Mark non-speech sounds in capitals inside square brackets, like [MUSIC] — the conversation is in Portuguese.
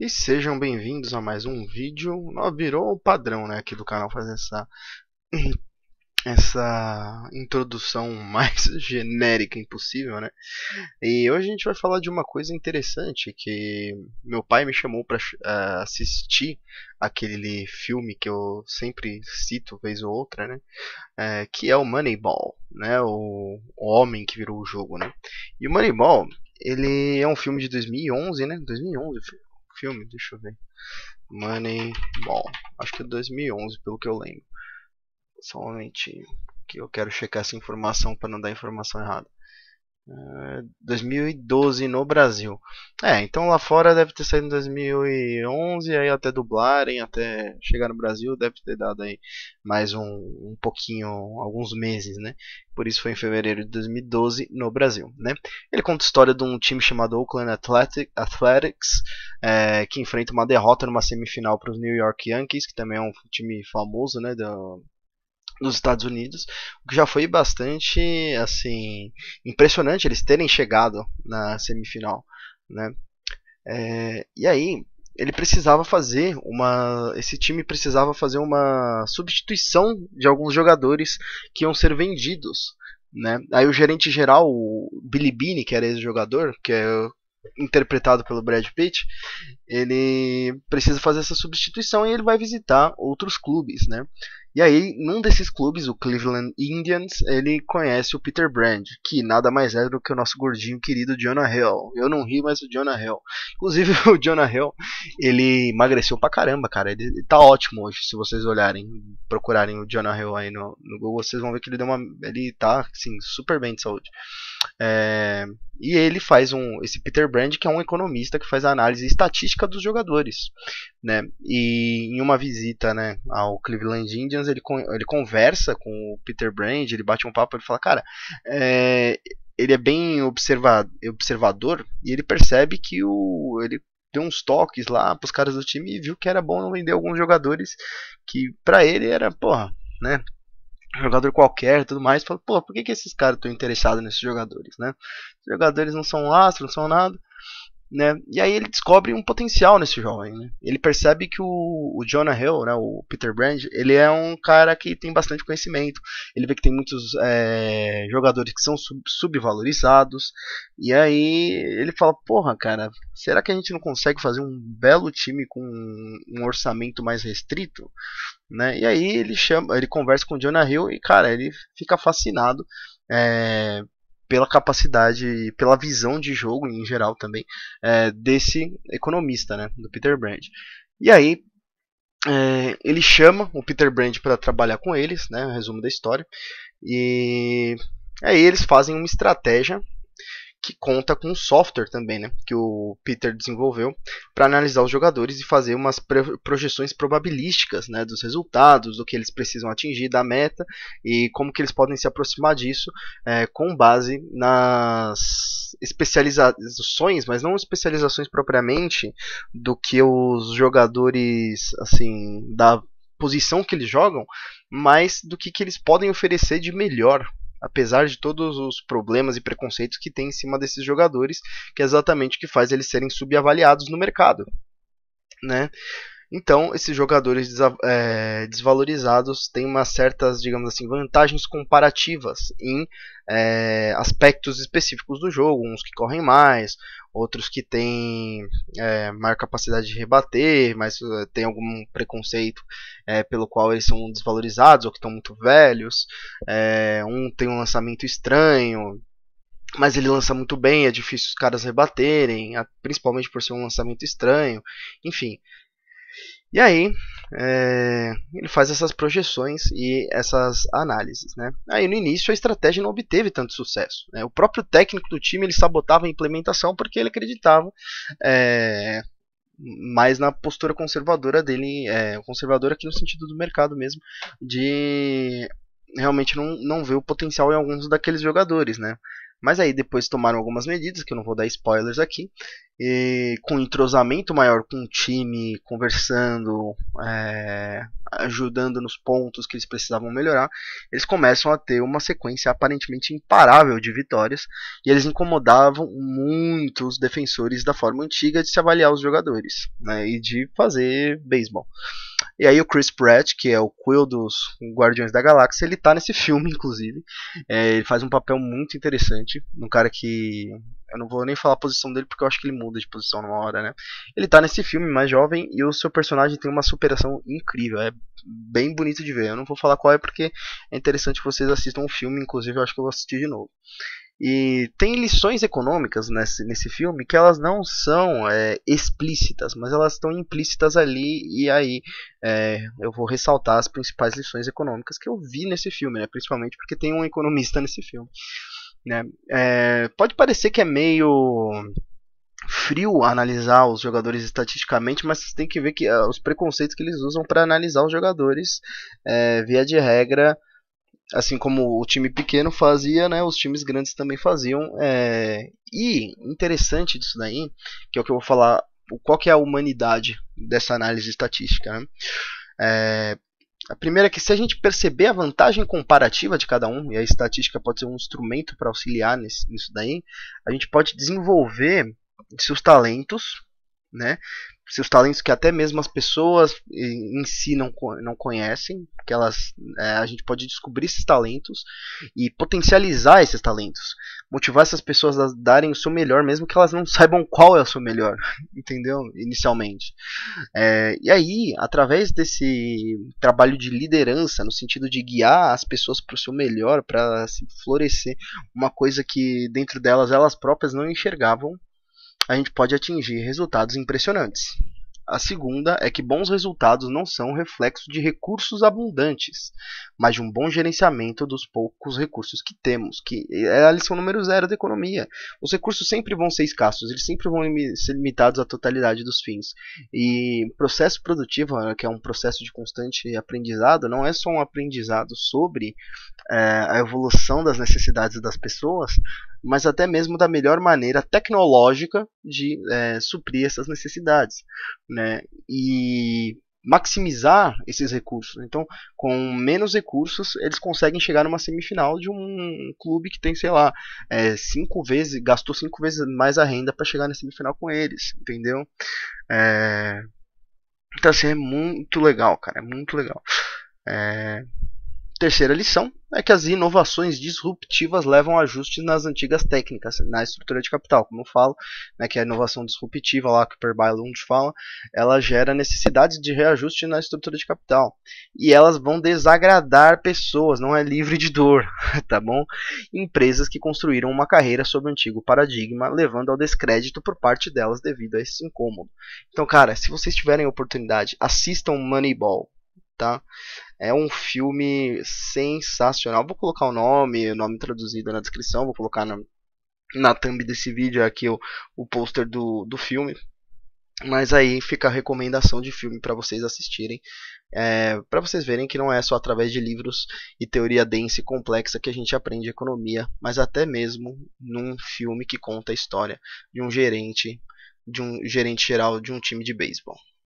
E sejam bem-vindos a mais um vídeo. Virou o padrão né, aqui do canal fazer essa, essa introdução [LAUGHS] mais genérica impossível, né? E hoje a gente vai falar de uma coisa interessante que meu pai me chamou para uh, eh, assistir aquele filme que eu sempre cito vez ou outra, né? É, que é o Moneyball, né? O, o homem que virou o jogo, né? E o Moneyball ele é um filme de 2011, né? 2011, filme, deixa eu ver. Moneyball. Acho que é 2011, pelo que eu lembro. Só um momentinho, que eu quero checar essa informação para não dar informação errada. 2012 é, no Brasil. É, então lá fora deve ter saído em 2011, aí até dublarem, até chegar no Brasil, deve ter dado aí mais um, um pouquinho, alguns meses, né? Por isso foi em fevereiro de 2012 no Brasil, né? Ele conta a história de um time chamado Oakland Athletic, Athletics, é, que enfrenta uma derrota numa semifinal para os New York Yankees, que também é um time famoso, né? Do, nos Estados Unidos, o que já foi bastante assim impressionante eles terem chegado na semifinal, né? É, e aí ele precisava fazer uma, esse time precisava fazer uma substituição de alguns jogadores que iam ser vendidos, né? Aí o gerente geral, o Billy Beane, que era esse jogador, que é interpretado pelo Brad Pitt, ele precisa fazer essa substituição e ele vai visitar outros clubes, né? E aí, num desses clubes, o Cleveland Indians, ele conhece o Peter Brand, que nada mais é do que o nosso gordinho querido Jonah Hill. Eu não ri, mas o Jonah Hill. Inclusive, [LAUGHS] o Jonah Hill, ele emagreceu pra caramba, cara. Ele, tá ótimo hoje, se vocês olharem, procurarem o Jonah Hill aí no, no Google, vocês vão ver que ele deu uma. Ele tá, assim, super bem de saúde. É, e ele faz um, esse Peter Brand, que é um economista que faz a análise estatística dos jogadores, né? E em uma visita, né, ao Cleveland Indians, ele, ele conversa com o Peter Brand, ele bate um papo, ele fala, cara, é, ele é bem observa observador e ele percebe que o ele deu uns toques lá para os caras do time e viu que era bom vender alguns jogadores que para ele era, porra, né? jogador qualquer tudo mais, falo pô, por que, que esses caras estão interessados nesses jogadores, né? Os jogadores não são astros não são nada, né? E aí ele descobre um potencial nesse jovem. Né? Ele percebe que o, o Jonah Hill, né, o Peter Brand, ele é um cara que tem bastante conhecimento. Ele vê que tem muitos é, jogadores que são sub, subvalorizados. E aí ele fala, porra, cara, será que a gente não consegue fazer um belo time com um orçamento mais restrito? Né? E aí ele chama, ele conversa com o Jonah Hill e, cara, ele fica fascinado é, pela capacidade, pela visão de jogo em geral também é, desse economista, né, do Peter Brand. E aí é, ele chama o Peter Brand para trabalhar com eles, né, resumo da história. E aí eles fazem uma estratégia que conta com um software também, né, que o Peter desenvolveu para analisar os jogadores e fazer umas projeções probabilísticas, né, dos resultados, do que eles precisam atingir, da meta e como que eles podem se aproximar disso é, com base nas especializações, mas não especializações propriamente do que os jogadores assim da posição que eles jogam, mas do que, que eles podem oferecer de melhor apesar de todos os problemas e preconceitos que tem em cima desses jogadores, que é exatamente o que faz eles serem subavaliados no mercado. Né? Então, esses jogadores é, desvalorizados têm umas certas, digamos assim, vantagens comparativas em é, aspectos específicos do jogo, uns que correm mais, outros que têm é, maior capacidade de rebater, mas é, tem algum preconceito é, pelo qual eles são desvalorizados ou que estão muito velhos, é, um tem um lançamento estranho, mas ele lança muito bem, é difícil os caras rebaterem, principalmente por ser um lançamento estranho, enfim. E aí, é, ele faz essas projeções e essas análises. Né? Aí no início a estratégia não obteve tanto sucesso. Né? O próprio técnico do time ele sabotava a implementação porque ele acreditava é, mais na postura conservadora dele, é, conservadora aqui no sentido do mercado mesmo, de realmente não, não ver o potencial em alguns daqueles jogadores. Né? Mas aí depois tomaram algumas medidas, que eu não vou dar spoilers aqui, e, com entrosamento maior com o time, conversando, é, ajudando nos pontos que eles precisavam melhorar, eles começam a ter uma sequência aparentemente imparável de vitórias, e eles incomodavam muito os defensores da forma antiga de se avaliar os jogadores né, e de fazer beisebol. E aí o Chris Pratt, que é o Quill dos Guardiões da Galáxia, ele tá nesse filme, inclusive. É, ele faz um papel muito interessante. Um cara que. Eu não vou nem falar a posição dele porque eu acho que ele muda de posição numa hora, né? Ele tá nesse filme mais jovem e o seu personagem tem uma superação incrível. É bem bonito de ver. Eu não vou falar qual é porque é interessante que vocês assistam o um filme, inclusive eu acho que eu vou assistir de novo. E tem lições econômicas nesse, nesse filme que elas não são é, explícitas, mas elas estão implícitas ali. E aí é, eu vou ressaltar as principais lições econômicas que eu vi nesse filme, né? principalmente porque tem um economista nesse filme. Né? É, pode parecer que é meio frio analisar os jogadores estatisticamente, mas você tem que ver que uh, os preconceitos que eles usam para analisar os jogadores, é, via de regra, assim como o time pequeno fazia, né, os times grandes também faziam. É... E interessante disso daí, que é o que eu vou falar, qual que é a humanidade dessa análise estatística. Né? É... A primeira é que se a gente perceber a vantagem comparativa de cada um, e a estatística pode ser um instrumento para auxiliar nisso daí, a gente pode desenvolver seus talentos né? Seus talentos que até mesmo as pessoas eh, em si não, não conhecem, que elas é, a gente pode descobrir esses talentos e potencializar esses talentos, motivar essas pessoas a darem o seu melhor, mesmo que elas não saibam qual é o seu melhor, [LAUGHS] entendeu? Inicialmente. É, e aí, através desse trabalho de liderança, no sentido de guiar as pessoas para o seu melhor, para se florescer, uma coisa que dentro delas elas próprias não enxergavam a gente pode atingir resultados impressionantes. A segunda é que bons resultados não são reflexo de recursos abundantes, mas de um bom gerenciamento dos poucos recursos que temos, que é a lição número zero da economia. Os recursos sempre vão ser escassos, eles sempre vão ser limitados à totalidade dos fins. E processo produtivo, né, que é um processo de constante aprendizado, não é só um aprendizado sobre é, a evolução das necessidades das pessoas, mas até mesmo da melhor maneira tecnológica de é, suprir essas necessidades. Né? né, e maximizar esses recursos. Então, com menos recursos, eles conseguem chegar numa semifinal de um clube que tem, sei lá, é, cinco vezes, gastou cinco vezes mais a renda para chegar na semifinal com eles, entendeu? É... Então, assim, é muito legal, cara, é muito legal. É... Terceira lição é que as inovações disruptivas levam a ajustes nas antigas técnicas, na estrutura de capital, como eu falo, né, que a inovação disruptiva, lá que o Perbile fala, ela gera necessidades de reajuste na estrutura de capital. E elas vão desagradar pessoas, não é livre de dor, [LAUGHS] tá bom? Empresas que construíram uma carreira sob o antigo paradigma, levando ao descrédito por parte delas devido a esse incômodo. Então, cara, se vocês tiverem oportunidade, assistam Moneyball tá? É um filme sensacional. Vou colocar o nome, o nome traduzido na descrição, vou colocar na, na thumb desse vídeo aqui o, o pôster do, do filme. Mas aí fica a recomendação de filme para vocês assistirem, é, para vocês verem que não é só através de livros e teoria densa e complexa que a gente aprende economia, mas até mesmo num filme que conta a história de um gerente, de um gerente geral de um time de beisebol.